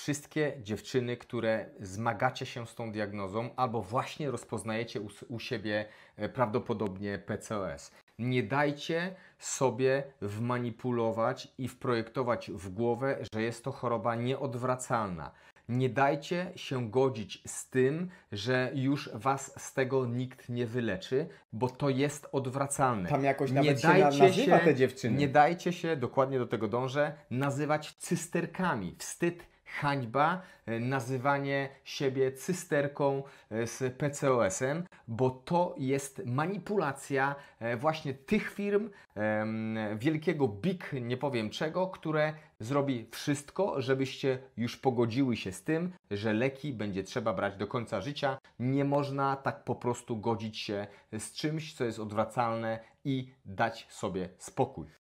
wszystkie dziewczyny, które zmagacie się z tą diagnozą albo właśnie rozpoznajecie u, u siebie e, prawdopodobnie PCOS. Nie dajcie sobie wmanipulować i wprojektować w głowę, że jest to choroba nieodwracalna. Nie dajcie się godzić z tym, że już was z tego nikt nie wyleczy, bo to jest odwracalne. Tam jakoś nawet nie się dajcie na, nazywa się, te dziewczyny. Nie dajcie się, dokładnie do tego dążę, nazywać cysterkami. Wstyd hańba, e, nazywanie siebie cysterką e, z PCOS-em, bo to jest manipulacja e, właśnie tych firm, wielkiego big nie powiem czego, które zrobi wszystko, żebyście już pogodziły się z tym, że leki będzie trzeba brać do końca życia. Nie można tak po prostu godzić się z czymś, co jest odwracalne i dać sobie spokój.